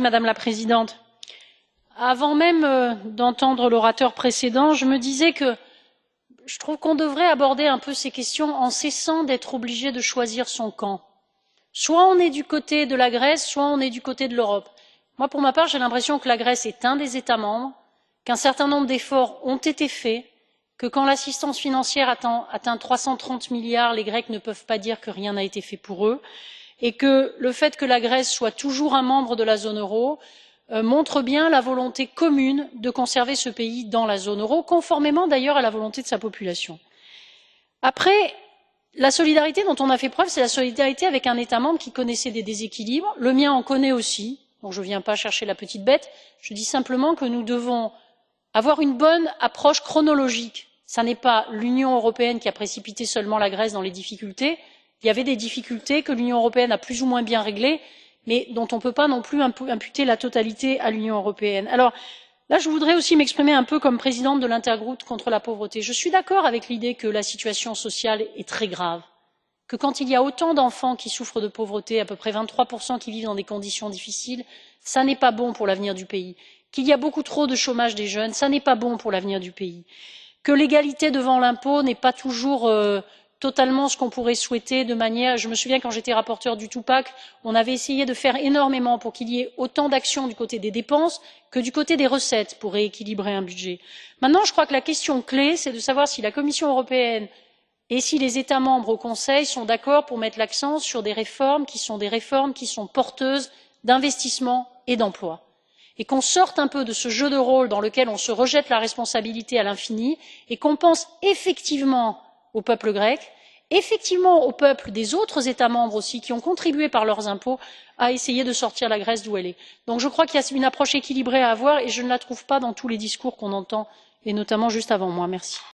madame la présidente avant même euh, d'entendre l'orateur précédent je me disais que je trouve qu'on devrait aborder un peu ces questions en cessant d'être obligé de choisir son camp soit on est du côté de la grèce soit on est du côté de l'europe. Moi, pour ma part j'ai l'impression que la grèce est un des états membres qu'un certain nombre d'efforts ont été faits que quand l'assistance financière atteint 330 milliards les grecs ne peuvent pas dire que rien n'a été fait pour eux et que le fait que la grèce soit toujours un membre de la zone euro euh, montre bien la volonté commune de conserver ce pays dans la zone euro conformément d'ailleurs à la volonté de sa population. après la solidarité dont on a fait preuve c'est la solidarité avec un état membre qui connaissait des déséquilibres le mien en connaît aussi donc je ne viens pas chercher la petite bête je dis simplement que nous devons avoir une bonne approche chronologique ce n'est pas l'union européenne qui a précipité seulement la grèce dans les difficultés il y avait des difficultés que l'union européenne a plus ou moins bien réglées mais dont on ne peut pas non plus imputer la totalité à l'union européenne. Alors, là, je voudrais aussi m'exprimer un peu comme présidente de l'intergroupe contre la pauvreté. je suis d'accord avec l'idée que la situation sociale est très grave que quand il y a autant d'enfants qui souffrent de pauvreté à peu près vingt trois qui vivent dans des conditions difficiles ça n'est pas bon pour l'avenir du pays qu'il y a beaucoup trop de chômage des jeunes ça n'est pas bon pour l'avenir du pays que l'égalité devant l'impôt n'est pas toujours euh, totalement ce qu'on pourrait souhaiter de manière je me souviens quand j'étais rapporteur du two on avait essayé de faire énormément pour qu'il y ait autant d'actions du côté des dépenses que du côté des recettes pour rééquilibrer un budget. maintenant je crois que la question clé c'est de savoir si la commission européenne et si les états membres au conseil sont d'accord pour mettre l'accent sur des réformes qui sont des réformes qui sont porteuses d'investissement et d'emploi. et qu'on sorte un peu de ce jeu de rôle dans lequel on se rejette la responsabilité à l'infini et qu'on pense effectivement au peuple grec effectivement au peuple des autres états membres aussi qui ont contribué par leurs impôts à essayer de sortir la grèce d'où elle est. donc je crois qu'il y a une approche équilibrée à avoir et je ne la trouve pas dans tous les discours qu'on entend et notamment juste avant moi. merci.